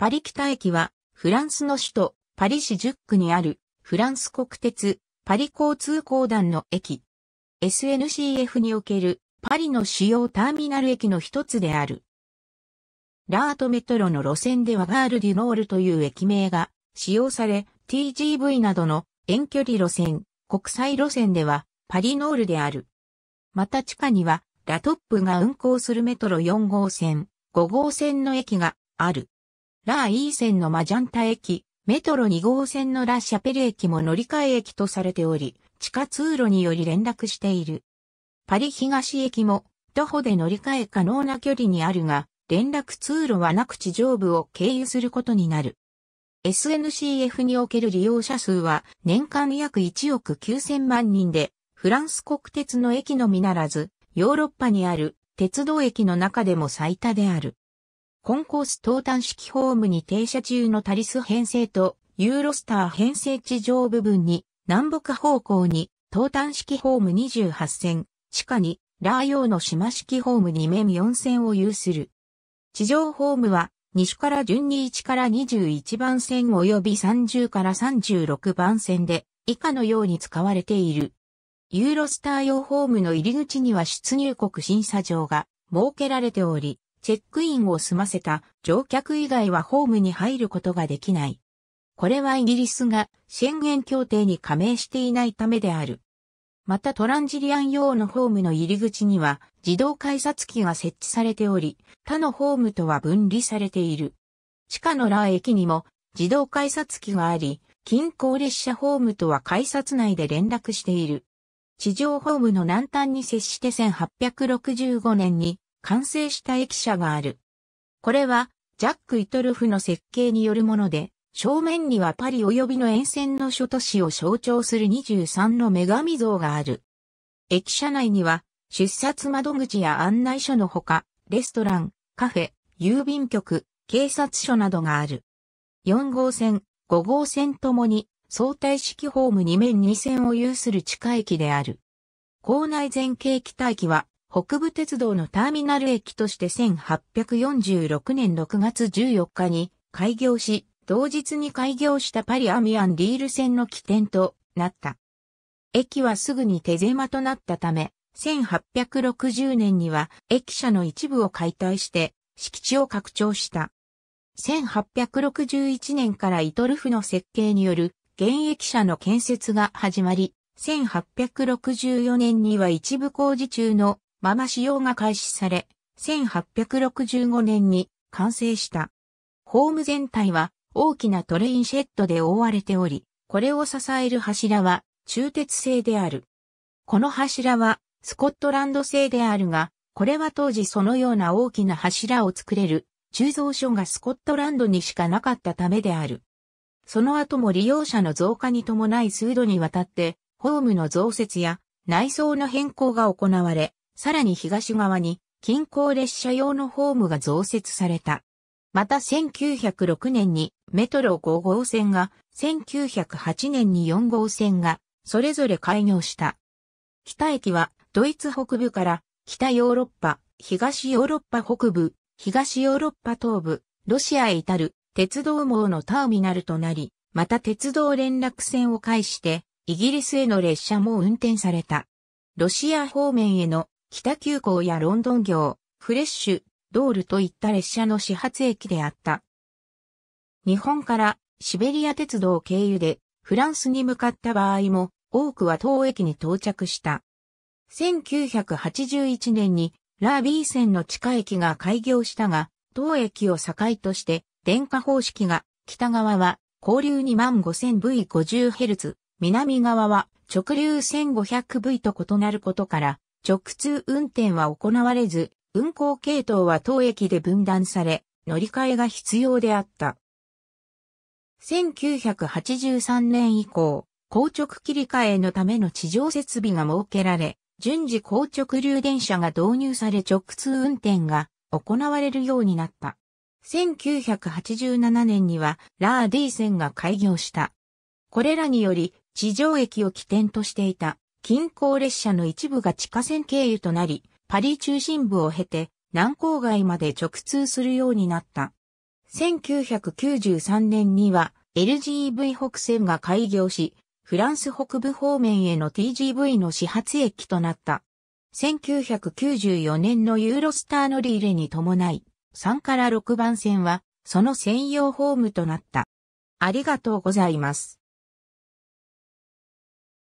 パリ北駅は、フランスの首都、パリ市10区にある、フランス国鉄、パリ交通公団の駅。SNCF における、パリの主要ターミナル駅の一つである。ラートメトロの路線ではガール・デュノールという駅名が使用され、TGV などの遠距離路線、国際路線ではパリノールである。また地下にはラトップが運行するメトロ4号線、5号線の駅がある。ラーイー線のマジャンタ駅、メトロ2号線のラ・シャペル駅も乗り換え駅とされており、地下通路により連絡している。パリ東駅も徒歩で乗り換え可能な距離にあるが、連絡通路はなく地上部を経由することになる。SNCF における利用者数は年間約1億9000万人で、フランス国鉄の駅のみならず、ヨーロッパにある鉄道駅の中でも最多である。コンコース東端式ホームに停車中のタリス編成とユーロスター編成地上部分に南北方向に東端式ホーム28線、地下にラー用の島式ホーム2面4線を有する。地上ホームは西から順に1から21番線及び30から36番線で以下のように使われている。ユーロスター用ホームの入り口には出入国審査場が設けられており、チェックインを済ませた乗客以外はホームに入ることができない。これはイギリスが宣言協定に加盟していないためである。またトランジリアン用のホームの入り口には自動改札機が設置されており、他のホームとは分離されている。地下のラー駅にも自動改札機があり、近郊列車ホームとは改札内で連絡している。地上ホームの南端に接して1865年に完成した駅舎がある。これは、ジャック・イトルフの設計によるもので、正面にはパリ及びの沿線の諸都市を象徴する23の女神像がある。駅舎内には、出札窓口や案内所のほか、レストラン、カフェ、郵便局、警察署などがある。4号線、5号線ともに相対式ホーム2面2線を有する地下駅である。校内全景機待機は北部鉄道のターミナル駅として1846年6月14日に開業し、同日に開業したパリ・アミアン・リール線の起点となった。駅はすぐに手狭となったため、1860年には駅舎の一部を解体して敷地を拡張した。1861年からイトルフの設計による現役舎の建設が始まり、1864年には一部工事中のまま使用が開始され、1865年に完成した。ホーム全体は大きなトレインシェットで覆われており、これを支える柱は中鉄製である。この柱はスコットランド製であるが、これは当時そのような大きな柱を作れる鋳造所がスコットランドにしかなかったためである。その後も利用者の増加に伴い数度にわたって、ホームの増設や内装の変更が行われ、さらに東側に近郊列車用のホームが増設された。また1906年にメトロ5号線が、1908年に4号線が、それぞれ開業した。北駅は、ドイツ北部から、北ヨーロッパ、東ヨーロッパ北部、東ヨーロッパ東部、ロシアへ至る鉄道網のターミナルとなり、また鉄道連絡線を介して、イギリスへの列車も運転された。ロシア方面への北急行やロンドン行、フレッシュ、ドールといった列車の始発駅であった。日本からシベリア鉄道経由でフランスに向かった場合も多くは当駅に到着した。1981年にラービー線の地下駅が開業したが、当駅を境として電化方式が北側は交流 25000V50Hz、南側は直流 1500V と異なることから直通運転は行われず、運行系統は当駅で分断され、乗り換えが必要であった。1983年以降、硬直切り替えのための地上設備が設けられ、順次硬直流電車が導入され直通運転が行われるようになった。1987年にはラーディ線が開業した。これらにより地上駅を起点としていた近郊列車の一部が地下線経由となり、パリ中心部を経て南郊外まで直通するようになった。1993年には LGV 北線が開業し、フランス北部方面への TGV の始発駅となった。1994年のユーロスター乗り入れに伴い、3から6番線は、その専用ホームとなった。ありがとうございます。